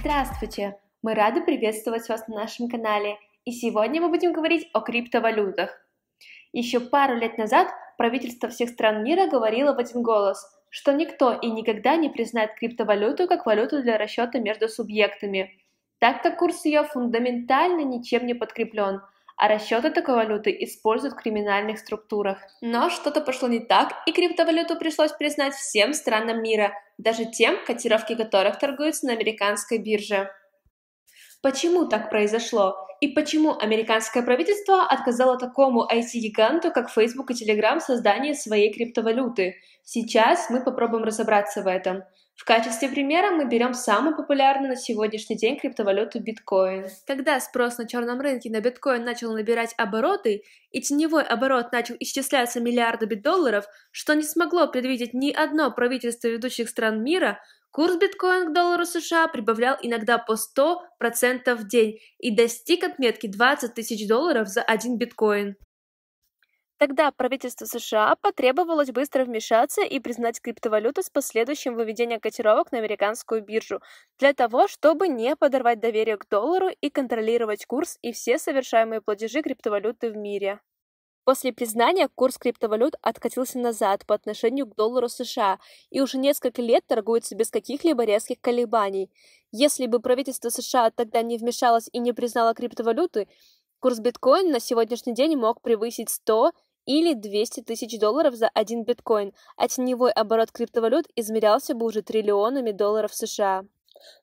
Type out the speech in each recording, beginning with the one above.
Здравствуйте! Мы рады приветствовать вас на нашем канале, и сегодня мы будем говорить о криптовалютах. Еще пару лет назад правительство всех стран мира говорило в один голос, что никто и никогда не признает криптовалюту как валюту для расчета между субъектами, так как курс ее фундаментально ничем не подкреплен – а расчеты такой валюты используют в криминальных структурах. Но что-то пошло не так, и криптовалюту пришлось признать всем странам мира, даже тем, котировки которых торгуются на американской бирже. Почему так произошло? И почему американское правительство отказало такому IT-гиганту, как Facebook и Telegram, создание своей криптовалюты? Сейчас мы попробуем разобраться в этом. В качестве примера мы берем самую популярную на сегодняшний день криптовалюту биткоин. Когда спрос на черном рынке на биткоин начал набирать обороты, и теневой оборот начал исчисляться миллиардами долларов, что не смогло предвидеть ни одно правительство ведущих стран мира, Курс биткоин к доллару США прибавлял иногда по 100% в день и достиг отметки 20 тысяч долларов за один биткоин. Тогда правительство США потребовалось быстро вмешаться и признать криптовалюту с последующим выведением котировок на американскую биржу, для того, чтобы не подорвать доверие к доллару и контролировать курс и все совершаемые платежи криптовалюты в мире. После признания курс криптовалют откатился назад по отношению к доллару США и уже несколько лет торгуется без каких-либо резких колебаний. Если бы правительство США тогда не вмешалось и не признало криптовалюты, курс биткоина на сегодняшний день мог превысить 100 или 200 тысяч долларов за один биткоин, а теневой оборот криптовалют измерялся бы уже триллионами долларов США.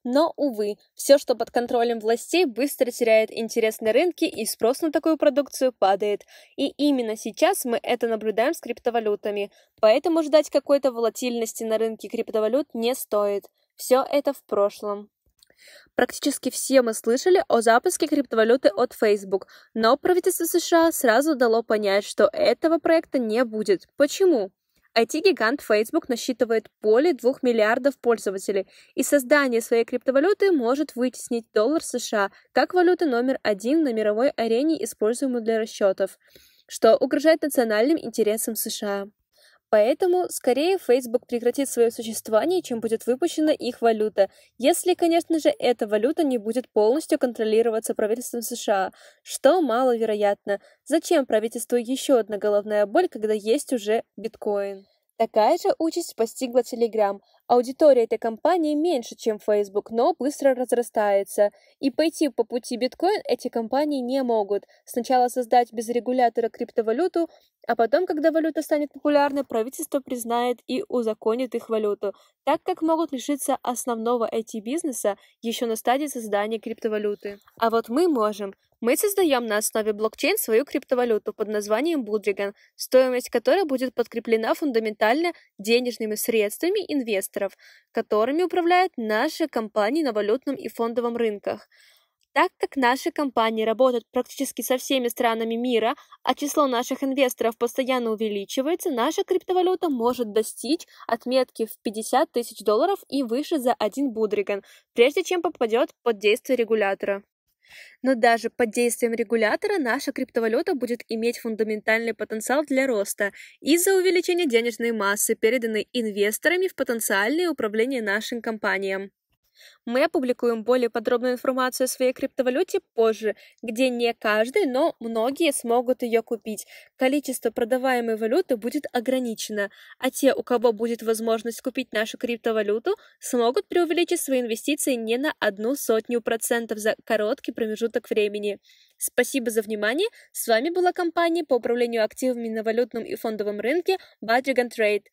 Но, увы, все, что под контролем властей, быстро теряет интерес на рынке и спрос на такую продукцию падает. И именно сейчас мы это наблюдаем с криптовалютами. Поэтому ждать какой-то волатильности на рынке криптовалют не стоит. Все это в прошлом. Практически все мы слышали о запуске криптовалюты от Facebook, но правительство США сразу дало понять, что этого проекта не будет. Почему? IT-гигант Facebook насчитывает более 2 миллиардов пользователей, и создание своей криптовалюты может вытеснить доллар США как валюты номер один на мировой арене, используемую для расчетов, что угрожает национальным интересам США. Поэтому скорее Facebook прекратит свое существование, чем будет выпущена их валюта, если, конечно же, эта валюта не будет полностью контролироваться правительством США, что маловероятно. Зачем правительству еще одна головная боль, когда есть уже биткоин? Такая же участь постигла Telegram. Аудитория этой компании меньше, чем Facebook, но быстро разрастается. И пойти по пути биткоин эти компании не могут. Сначала создать без регулятора криптовалюту, а потом, когда валюта станет популярной, правительство признает и узаконит их валюту, так как могут лишиться основного IT-бизнеса еще на стадии создания криптовалюты. А вот мы можем. Мы создаем на основе блокчейн свою криптовалюту под названием Budrigan, стоимость которой будет подкреплена фундаментально денежными средствами инвесторов, которыми управляют наши компании на валютном и фондовом рынках. Так как наши компании работают практически со всеми странами мира, а число наших инвесторов постоянно увеличивается, наша криптовалюта может достичь отметки в 50 тысяч долларов и выше за один будриган, прежде чем попадет под действие регулятора. Но даже под действием регулятора наша криптовалюта будет иметь фундаментальный потенциал для роста из-за увеличения денежной массы, переданной инвесторами в потенциальное управление нашим компаниям. Мы опубликуем более подробную информацию о своей криптовалюте позже, где не каждый, но многие смогут ее купить. Количество продаваемой валюты будет ограничено, а те, у кого будет возможность купить нашу криптовалюту, смогут преувеличить свои инвестиции не на одну сотню процентов за короткий промежуток времени. Спасибо за внимание. С вами была компания по управлению активами на валютном и фондовом рынке Badrigan Trade.